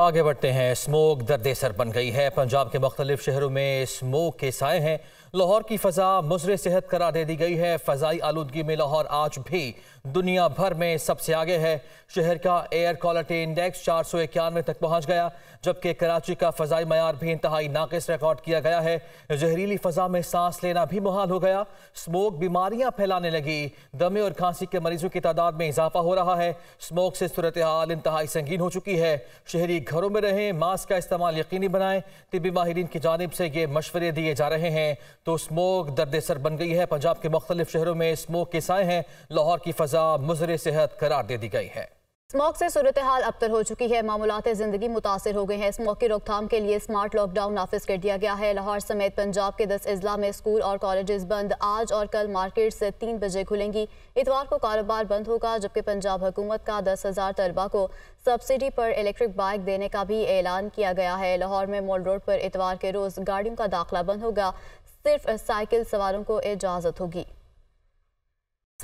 आगे बढ़ते हैं स्मोक दर्द सर बन गई है पंजाब के मुख्तलिफ शहरों में स्मोक के साय हैं लाहौर की फ़जा मुजर सेहत करार दे दी गई है फ़जाई आलूदगी में लाहौर आज भी दुनिया भर में सबसे आगे है शहर का एयर क्वालिटी इंडेक्स चार सौ इक्यानवे तक पहुँच गया जबकि कराची का फ़जाई मैार भी इंतहाई नाकस रिकॉर्ड किया गया है जहरीली फ़जा में सांस लेना भी मुहाल हो गया स्मोक बीमारियाँ फैलाने लगी दमे और खांसी के मरीजों की तादाद में इजाफा हो रहा है स्मोक से सूरत हाल इंतहाई संगीन हो चुकी है शहरी घरों में रहें मास्क का इस्तेमाल यकीनी बनाएं तिबी माहरीन की जानब से ये मशवरे दिए जा रहे हैं तो स्मोक दर्द सर बन गई है पंजाब के मुख्तलिफ शहरों में स्मोक के साए हैं लाहौर की फ़जा मुजर सेहत करार दे दी गई है स्मॉक से सूरत हाल अबतर हो चुकी है मामूलत ज़िंदगी मुतासर हो गए हैं स्मॉक की रोकथाम के लिए स्मार्ट लॉकडाउन नाफिज कर दिया गया है लाहौर समेत पंजाब के दस अजला में स्कूल और कॉलेज बंद आज और कल मार्केट से तीन बजे खुलेंगी इतवार को कारोबार बंद होगा जबकि पंजाब हुकूमत का दस हज़ार तलबा को सब्सिडी पर इलेक्ट्रिक बाइक देने का भी ऐलान किया गया है लाहौर में मॉल रोड पर इतवार के रोज़ गाड़ियों का दाखिला बंद होगा सिर्फ साइकिल सवारों को इजाज़त होगी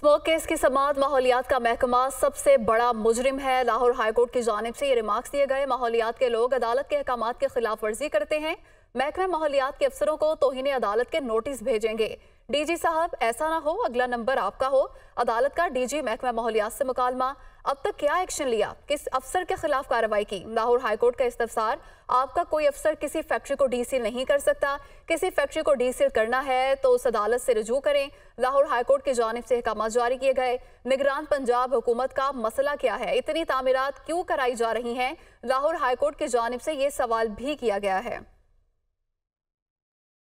स्मोक केस की समात माहौलियात का महकमा सबसे बड़ा मुजरिम है लाहौर हाईकोर्ट की जानब से ये रिमार्क्स दिए गए माहौलियात के लोग अदालत के अहकाम के खिलाफ वर्जी करते हैं महकमे माहौलियात के अफसरों को तोहिने अदालत के नोटिस भेजेंगे डीजी साहब ऐसा ना हो अगला नंबर आपका हो अदालत का डीजी महकमा माहौलियात से मुकालमा अब तक क्या एक्शन लिया किस अफसर के खिलाफ कार्रवाई की लाहौर हाईकोर्ट का इस्तफसार आपका कोई अफसर किसी फैक्ट्री को डीसील नहीं कर सकता किसी फैक्ट्री को डीसील करना है तो उस अदालत से रजू करें लाहौर हाईकोर्ट की जानब से अहकाम जारी किए गए निगरान पंजाब हुकूमत का मसला क्या है इतनी तामीरत क्यों कराई जा रही हैं लाहौर हाईकोर्ट की जानब से ये सवाल भी किया गया है